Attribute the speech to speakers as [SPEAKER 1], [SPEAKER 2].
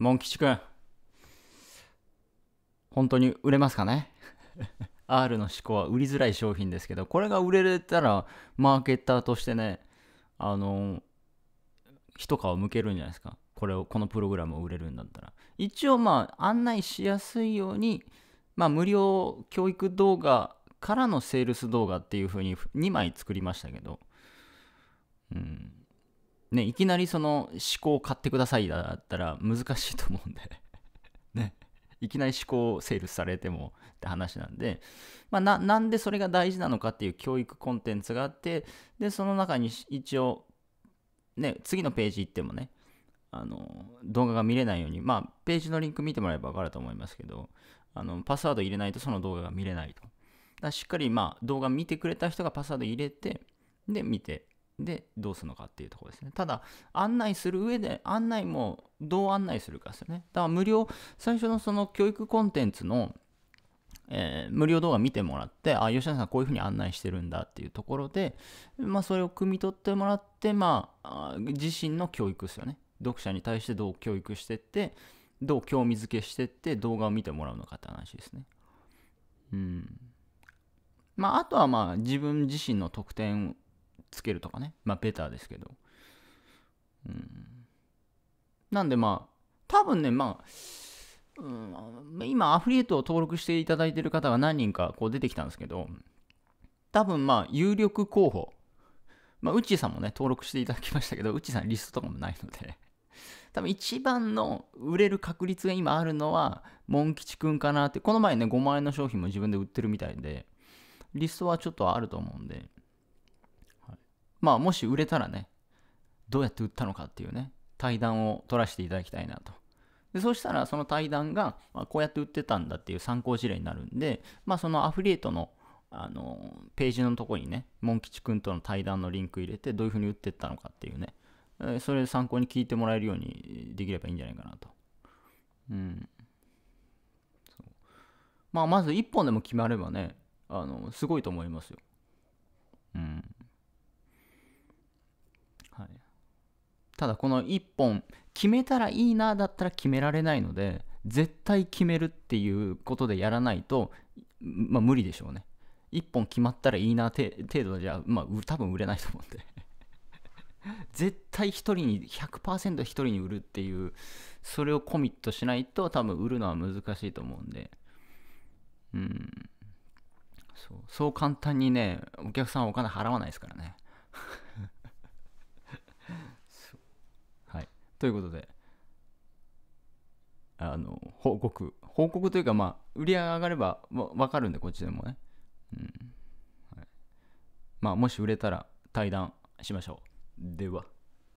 [SPEAKER 1] モン吉くん、本当に売れますかね ?R の思考は売りづらい商品ですけど、これが売れたら、マーケッターとしてね、あの、一皮むけるんじゃないですか。これを、このプログラムを売れるんだったら。一応、まあ、案内しやすいように、まあ、無料教育動画からのセールス動画っていう風に2枚作りましたけど、うん、ね、いきなりその思考を買ってくださいだったら難しいと思うんで ね、いきなり思考をセールスされてもって話なんで、まあ、なんでそれが大事なのかっていう教育コンテンツがあって、で、その中に一応、ね、次のページ行ってもね、あの動画が見れないように、まあ、ページのリンク見てもらえば分かると思いますけど、あのパスワード入れないとその動画が見れないと。だしっかり、まあ、動画見てくれた人がパスワード入れて、で、見てでどうするのかっていうところですね。ただ、案内する上で、案内もどう案内するかですよね。だから無料、最初のその教育コンテンツの、えー、無料動画見てもらって、あ、吉田さんこういうふうに案内してるんだっていうところで、まあ、それを汲み取ってもらって、まあ、自身の教育ですよね。読者に対してどう教育してって、どう興味づけしてって動画を見てもらうのかって話ですね。うん。まあ、あとはまあ自分自身の特典つけるとかねまあベターですけどうんなんでまあ多分ねまあうん、今、アフリエイトを登録していただいている方が何人かこう出てきたんですけど、多分まあ、有力候補、まあ、うちさんもね、登録していただきましたけど、うちさんリストとかもないので 多分一番の売れる確率が今あるのは、モン吉くんかなって、この前ね、5万円の商品も自分で売ってるみたいで、リストはちょっとあると思うんで、まあもし売れたらね、どうやって売ったのかっていうね、対談を取らせていただきたいなと。でそうしたらその対談が、まあ、こうやって売ってたんだっていう参考事例になるんで、まあ、そのアフリエイトのあのページのとこにね、モン吉くんとの対談のリンク入れて、どういうふうに打ってったのかっていうね、それ参考に聞いてもらえるようにできればいいんじゃないかなと。うん。まあ、まず1本でも決まればね、あの、すごいと思いますよ。ただこの1本決めたらいいなだったら決められないので絶対決めるっていうことでやらないと、まあ、無理でしょうね1本決まったらいいな程度じゃ、まあ、多分売れないと思うんで 絶対1人に 100%1 人に売るっていうそれをコミットしないと多分売るのは難しいと思うんでうんそうそう簡単にねお客さんはお金払わないですからねということで、あの、報告。報告というか、まあ、売り上げ上がればわかるんで、こっちでもね。うん。はい、まあ、もし売れたら対談しましょう。では。